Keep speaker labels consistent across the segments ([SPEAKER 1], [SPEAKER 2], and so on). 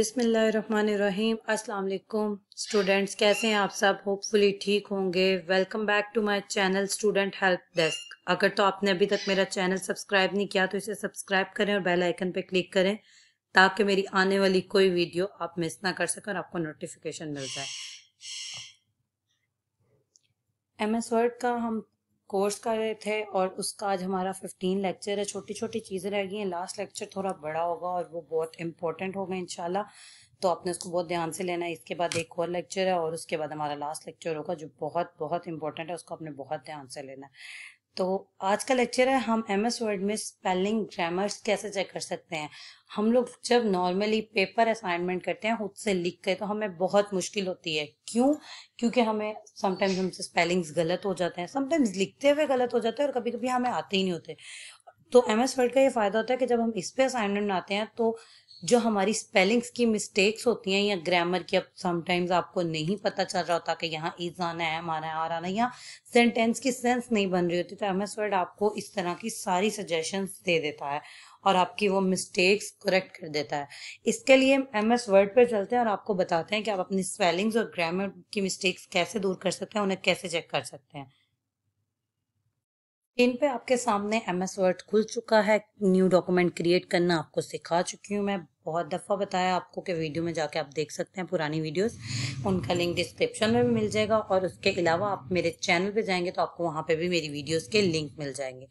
[SPEAKER 1] बिसमीम अस्सलाम स्टूडेंट्स कैसे हैं आप सब होपफुली ठीक होंगे welcome back to my channel student help desk अगर तो आपने अभी तक मेरा चैनल सब्सक्राइब नहीं किया तो इसे सब्सक्राइब करें और बेल आइकन पे क्लिक करें ताकि मेरी आने वाली कोई वीडियो आप मिस ना कर सकें और आपको नोटिफिकेशन मिल जाए एम एस वर्ड का हम कोर्स कर रहे थे और उसका आज हमारा फिफ्टीन लेक्चर है छोटी छोटी चीज़ें रह गई हैं लास्ट लेक्चर थोड़ा बड़ा होगा और वो बहुत इंपॉर्टेंट होगा इनशाला तो आपने उसको बहुत ध्यान से लेना है इसके बाद एक और लेक्चर है और उसके बाद हमारा लास्ट लेक्चर होगा जो बहुत बहुत इंपॉर्टेंट है उसको आपने बहुत ध्यान से लेना है तो आज का लेक्चर है हम एम एस वर्ड में स्पेलिंग ग्रामर्स कैसे चेक कर सकते हैं हम लोग जब नॉर्मली पेपर असाइनमेंट करते हैं खुद से लिख के तो हमें बहुत मुश्किल होती है क्यों क्योंकि हमें समटाइम्स हमसे स्पेलिंग्स गलत हो जाते हैं समटाइम्स लिखते हुए गलत हो जाते हैं और कभी कभी हमें आते ही नहीं होते तो एम एस वर्ड का ये फ़ायदा होता है कि जब हम इस पे असाइनमेंट आते हैं तो जो हमारी स्पेलिंग्स की मिस्टेक्स होती हैं या ग्रामर की अब समटाइम्स आपको नहीं पता चल रहा होता कि यहाँ इज आना है हमारा है और आना या सेंटेंस की सेंस नहीं बन रही होती तो एम एस वर्ड आपको इस तरह की सारी सजेशन दे देता है और आपकी वो मिस्टेक्स करेक्ट कर देता है इसके लिए एम एस वर्ड पर चलते हैं और आपको बताते हैं कि आप अपनी स्पेलिंग्स और ग्रामर की मिस्टेक्स कैसे दूर कर सकते हैं उन्हें कैसे चेक कर सकते हैं इन पे आपके सामने एम एस वर्ड खुल चुका है न्यू डॉक्यूमेंट क्रिएट करना आपको सिखा चुकी हूँ मैं बहुत दफ़ा बताया आपको कि वीडियो में जाके आप देख सकते हैं पुरानी वीडियोस उनका लिंक डिस्क्रिप्शन में भी मिल जाएगा और उसके अलावा आप मेरे चैनल पे जाएंगे तो आपको वहाँ पे भी मेरी वीडियोज के लिंक मिल जाएंगे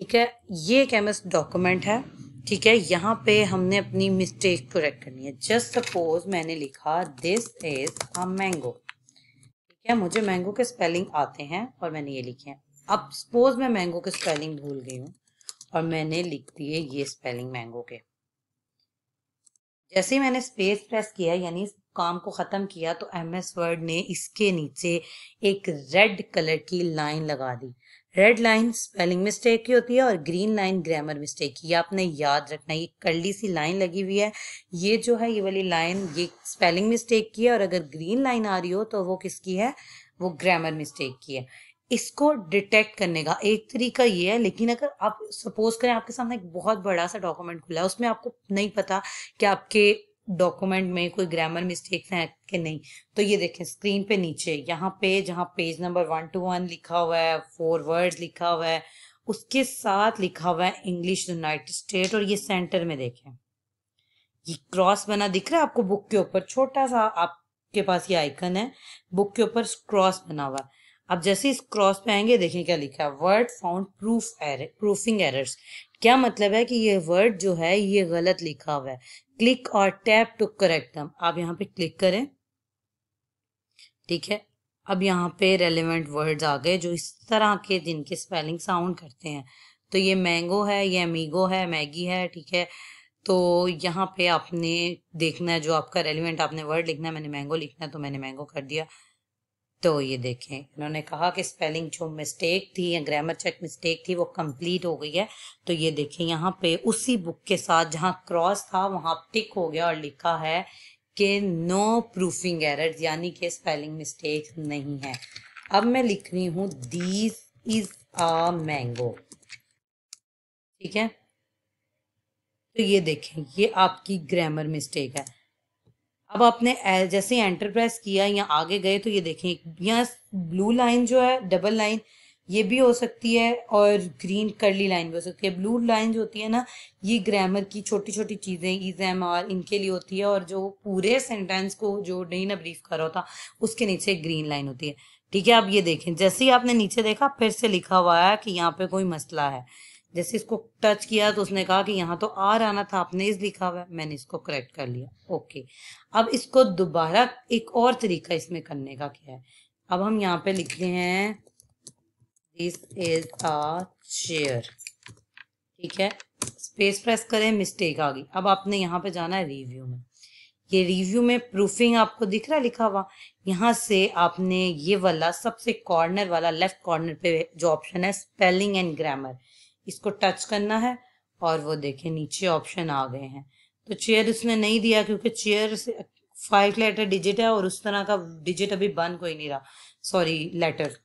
[SPEAKER 1] ठीक है ये एक एम डॉक्यूमेंट है ठीक है यहाँ पे हमने अपनी मिस्टेक करेक्ट करनी है जस्ट सपोज मैंने लिखा दिस इज़ अ मैंगो ठीक है मुझे मैंगो के स्पेलिंग आते हैं और मैंने ये लिखे हैं अब सपोज मैं मैंगो के स्पेलिंग भूल गई हूँ और मैंने लिख दी है ये स्पेलिंग मैंगो के जैसे ही मैंने स्पेस प्रेस किया यानी काम को ख़त्म किया तो एम एस वर्ड ने इसके नीचे एक रेड कलर की लाइन लगा दी रेड लाइन स्पेलिंग मिस्टेक की होती है और ग्रीन लाइन ग्रामर मिस्टेक की आपने याद रखना ये कड़ली सी लाइन लगी हुई है ये जो है ये वाली लाइन ये स्पेलिंग मिस्टेक की है और अगर ग्रीन लाइन आ रही हो तो वो किसकी है वो ग्रामर मिस्टेक की है इसको डिटेक्ट करने का एक तरीका ये है लेकिन अगर आप सपोज करें आपके सामने एक बहुत बड़ा सा डॉक्यूमेंट खुला है उसमें आपको नहीं पता कि आपके डॉक्यूमेंट में कोई ग्रामर मिस्टेक्स हैं कि नहीं तो ये देखें स्क्रीन पे नीचे यहाँ पे जहाँ page number one two one लिखा हुआ है फोर वर्ड्स लिखा हुआ है उसके साथ लिखा हुआ है इंग्लिश यूनाइटेड स्टेट और ये सेंटर में देखें ये क्रॉस बना दिख रहा है आपको बुक के ऊपर छोटा सा आपके पास ये आइकन है बुक के ऊपर क्रॉस बना हुआ है अब जैसे इस क्रॉस पे आएंगे देखें क्या लिखा है वर्ड फाउंड प्रूफ एर प्रूफिंग एरर्स क्या मतलब है कि ये वर्ड जो है ये गलत लिखा हुआ है क्लिक और टैप टू करेक्ट दम आप यहाँ पे क्लिक करें ठीक है अब यहाँ पे रेलिवेंट वर्ड्स आ गए जो इस तरह के दिन के स्पेलिंग साउंड करते हैं तो ये मैंगो है ये अमीगो है मैगी है ठीक है तो यहाँ पे आपने देखना है जो आपका रेलिवेंट आपने वर्ड लिखना है मैंने मैंगो लिखना है तो मैंने मैंगो कर दिया तो ये देखें इन्होंने कहा कि स्पेलिंग जो मिस्टेक थी या ग्रामर चेक मिस्टेक थी वो कंप्लीट हो गई है तो ये देखें यहाँ पे उसी बुक के साथ जहाँ क्रॉस था वहाँ टिक हो गया और लिखा है कि नो प्रूफिंग एरर यानी कि स्पेलिंग मिस्टेक नहीं है अब मैं लिख रही हूँ दीज इज अ मैंगो ठीक है तो ये देखें ये आपकी ग्रामर मिस्टेक है अब आपने जैसे एंटर प्रेस किया या आगे गए तो ये देखें यहाँ ब्लू लाइन जो है डबल लाइन ये भी हो सकती है और ग्रीन करली लाइन भी हो सकती है ब्लू लाइन जो होती है ना ये ग्रामर की छोटी छोटी चीज़ें ईज एम आर इनके लिए होती है और जो पूरे सेंटेंस को जो नहीं ना ब्रीफ कर रहा होता उसके नीचे ग्रीन लाइन होती है ठीक है आप ये देखें जैसे ही आपने नीचे देखा फिर से लिखा हुआ है कि यहाँ पे कोई मसला है जैसे इसको टच किया तो उसने कहा कि यहाँ तो आर आना था आपने इस लिखा हुआ मैंने इसको करेक्ट कर लिया ओके अब इसको दोबारा एक और तरीका इसमें करने का क्या है अब हम यहाँ पे लिखते हैं दिस इज अ चेयर ठीक है स्पेस प्रेस करें मिस्टेक आ गई अब आपने यहाँ पे जाना है रिव्यू में ये रिव्यू में प्रूफिंग आपको दिख रहा है लिखा हुआ यहाँ से आपने ये वाला सबसे कॉर्नर वाला लेफ्ट कॉर्नर पे जो ऑप्शन है स्पेलिंग एंड ग्रामर इसको टच करना है और वो देखें नीचे ऑप्शन आ गए हैं तो चेयर उसने नहीं दिया क्योंकि चेयर से फाइव लेटर डिजिट है और उस तरह का डिजिट अभी बन कोई नहीं रहा सॉरी लेटर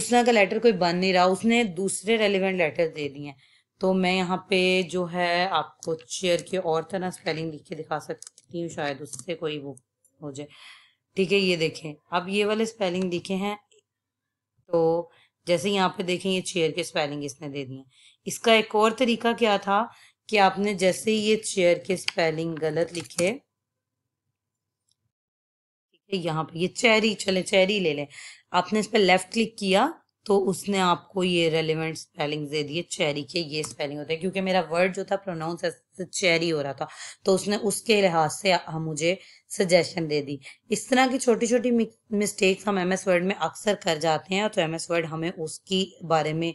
[SPEAKER 1] उस तरह का लेटर कोई बन नहीं रहा उसने दूसरे रेलिवेंट लेटर दे दिए हैं तो मैं यहाँ पे जो है आपको चेयर की और तरह स्पेलिंग लिख के दिखा सकती हूँ शायद उससे कोई वो हो जाए ठीक है ये देखें अब ये वाले स्पेलिंग लिखे हैं तो जैसे यहाँ पे देखें ये चेयर के स्पेलिंग इसने दे दिए इसका एक और तरीका क्या था कि आपने जैसे ये चेयर के स्पेलिंग गलत लिखे यहाँ पे ये चेरी चले चेरी ले लें आपने इस पर लेफ्ट क्लिक किया तो उसने आपको ये रेलिवेंट स्पेलिंग दे दिए चेरी के ये स्पेलिंग होते हैं क्योंकि मेरा वर्ड जो था प्रोनाउंस चेरी हो रहा था तो उसने उसके लिहाज से मुझे सजेशन दे दी इस तरह की छोटी छोटी मिस्टेक्स हम एम एस वर्ड में अक्सर कर जाते हैं तो एम एस वर्ड हमें उसकी बारे में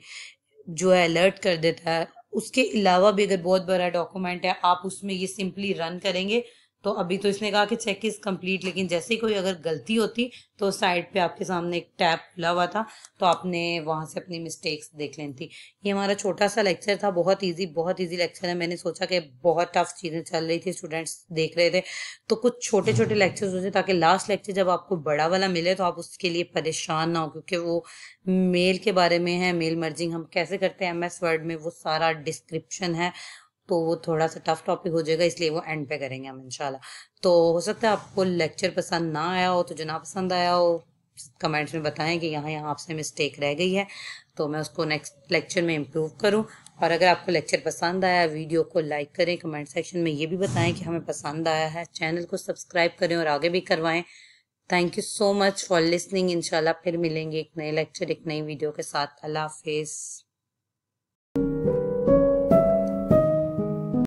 [SPEAKER 1] जो है अलर्ट कर देता है उसके अलावा भी अगर बहुत बड़ा डॉक्यूमेंट है आप उसमें ये सिंपली रन करेंगे तो अभी तो इसने कहा कि चेक इज़ कंप्लीट लेकिन जैसे ही कोई अगर गलती होती तो साइड पे आपके सामने एक टैप खुला हुआ था तो आपने वहां से अपनी मिस्टेक्स देख लेनी थी ये हमारा छोटा सा लेक्चर था बहुत इजी बहुत इजी लेक्चर है मैंने सोचा कि बहुत टफ चीज़ें चल रही थी स्टूडेंट्स देख रहे थे तो कुछ छोटे छोटे लेक्चर्स हो जाए ताकि लास्ट लेक्चर जब आपको बड़ा वाला मिले तो आप उसके लिए परेशान ना हो क्योंकि वो मेल के बारे में है मेल मर्जिंग हम कैसे करते हैं एम वर्ड में वो सारा डिस्क्रिप्शन है तो वो थोड़ा सा टफ टॉपिक हो जाएगा इसलिए वो एंड पे करेंगे हम इंशाल्लाह तो हो सकता है आपको लेक्चर पसंद ना आया हो तो जो ना पसंद आया हो कमेंट्स में बताएं कि यहाँ यहाँ आपसे मिस्टेक रह गई है तो मैं उसको नेक्स्ट लेक्चर में इम्प्रूव करूँ और अगर आपको लेक्चर पसंद आया वीडियो को लाइक करें कमेंट सेक्शन में ये भी बताएं कि हमें पसंद आया है चैनल को सब्सक्राइब करें और आगे भी करवाएं thank you so much for listening इंशाल्लाह फिर मिलेंगे एक नए लेक्चर एक नई वीडियो के साथ अल्लाह हाफिज़